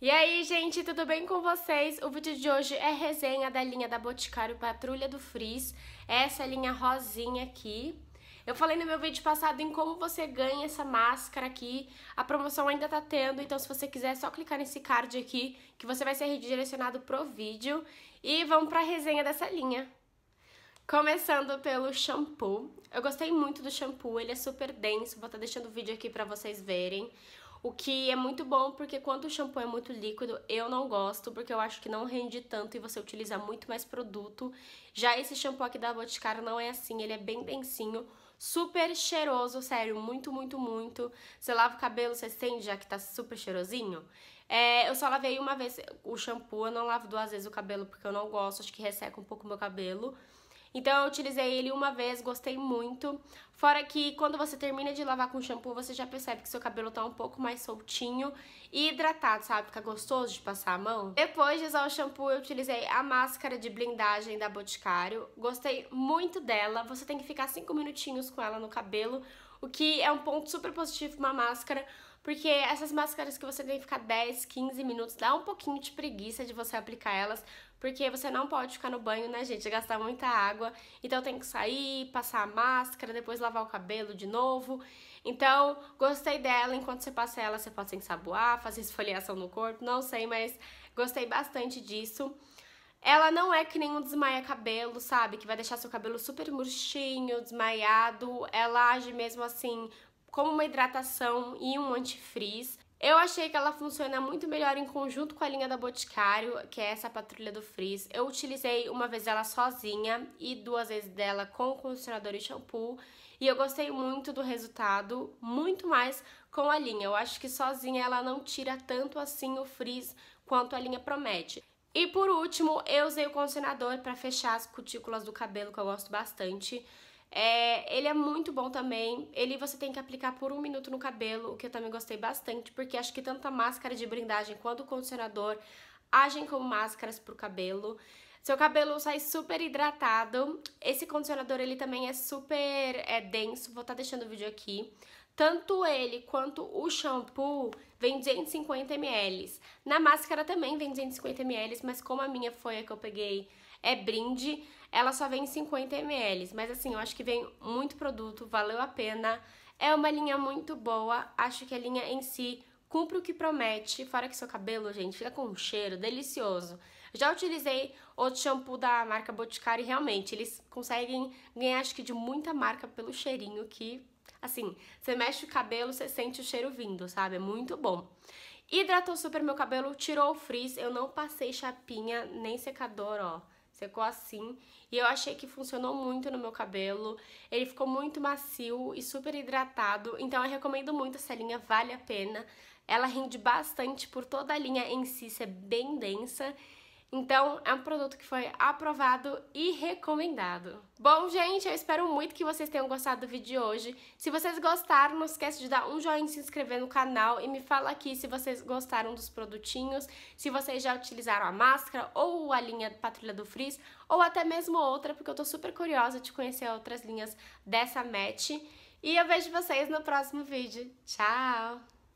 E aí, gente, tudo bem com vocês? O vídeo de hoje é resenha da linha da Boticário Patrulha do Frizz, essa linha rosinha aqui. Eu falei no meu vídeo passado em como você ganha essa máscara aqui, a promoção ainda tá tendo, então se você quiser é só clicar nesse card aqui que você vai ser redirecionado pro vídeo. E vamos pra resenha dessa linha. Começando pelo shampoo. Eu gostei muito do shampoo, ele é super denso, vou estar tá deixando o vídeo aqui pra vocês verem. O que é muito bom porque quando o shampoo é muito líquido, eu não gosto, porque eu acho que não rende tanto e você utiliza muito mais produto. Já esse shampoo aqui da Boticário não é assim, ele é bem densinho, super cheiroso, sério, muito, muito, muito. Você lava o cabelo, você sente já que tá super cheirosinho? É, eu só lavei uma vez o shampoo, eu não lavo duas vezes o cabelo porque eu não gosto, acho que resseca um pouco o meu cabelo. Então eu utilizei ele uma vez, gostei muito. Fora que quando você termina de lavar com shampoo, você já percebe que seu cabelo tá um pouco mais soltinho e hidratado, sabe? Fica gostoso de passar a mão. Depois de usar o shampoo, eu utilizei a máscara de blindagem da Boticário. Gostei muito dela. Você tem que ficar 5 minutinhos com ela no cabelo, o que é um ponto super positivo pra uma máscara, porque essas máscaras que você tem que ficar 10, 15 minutos, dá um pouquinho de preguiça de você aplicar elas, porque você não pode ficar no banho, né, gente? Gastar muita água. Então tem que sair, passar a máscara, depois lavar o cabelo de novo. Então, gostei dela. Enquanto você passa ela, você pode ensaboar, fazer esfoliação no corpo, não sei, mas gostei bastante disso. Ela não é que nem um desmaia cabelo, sabe? Que vai deixar seu cabelo super murchinho, desmaiado. Ela age mesmo assim como uma hidratação e um antifrizz. Eu achei que ela funciona muito melhor em conjunto com a linha da Boticário, que é essa patrulha do frizz. Eu utilizei uma vez ela sozinha e duas vezes dela com condicionador e shampoo. E eu gostei muito do resultado, muito mais com a linha. Eu acho que sozinha ela não tira tanto assim o frizz quanto a linha promete. E por último, eu usei o condicionador para fechar as cutículas do cabelo, que eu gosto bastante. É, ele é muito bom também. Ele você tem que aplicar por um minuto no cabelo, o que eu também gostei bastante, porque acho que tanto a máscara de brindagem quanto o condicionador agem como máscaras pro cabelo. Seu cabelo sai super hidratado. Esse condicionador ele também é super é, denso. Vou estar tá deixando o vídeo aqui tanto ele quanto o shampoo vem 250 ml. Na máscara também vem 250 ml, mas como a minha foi a que eu peguei é brinde, ela só vem 50 ml. Mas assim, eu acho que vem muito produto, valeu a pena. É uma linha muito boa, acho que a linha em si cumpre o que promete. Fora que seu cabelo, gente, fica com um cheiro delicioso. Já utilizei outro shampoo da marca Boticário e realmente eles conseguem ganhar, acho que, de muita marca pelo cheirinho que Assim, você mexe o cabelo, você sente o cheiro vindo, sabe? É muito bom. Hidratou super meu cabelo, tirou o frizz, eu não passei chapinha nem secador, ó. Secou assim e eu achei que funcionou muito no meu cabelo. Ele ficou muito macio e super hidratado, então eu recomendo muito essa linha, vale a pena. Ela rende bastante por toda a linha em si, ser é bem densa então, é um produto que foi aprovado e recomendado. Bom, gente, eu espero muito que vocês tenham gostado do vídeo de hoje. Se vocês gostaram, não esquece de dar um joinha e se inscrever no canal e me fala aqui se vocês gostaram dos produtinhos, se vocês já utilizaram a máscara ou a linha Patrulha do Frizz, ou até mesmo outra, porque eu tô super curiosa de conhecer outras linhas dessa match. E eu vejo vocês no próximo vídeo. Tchau!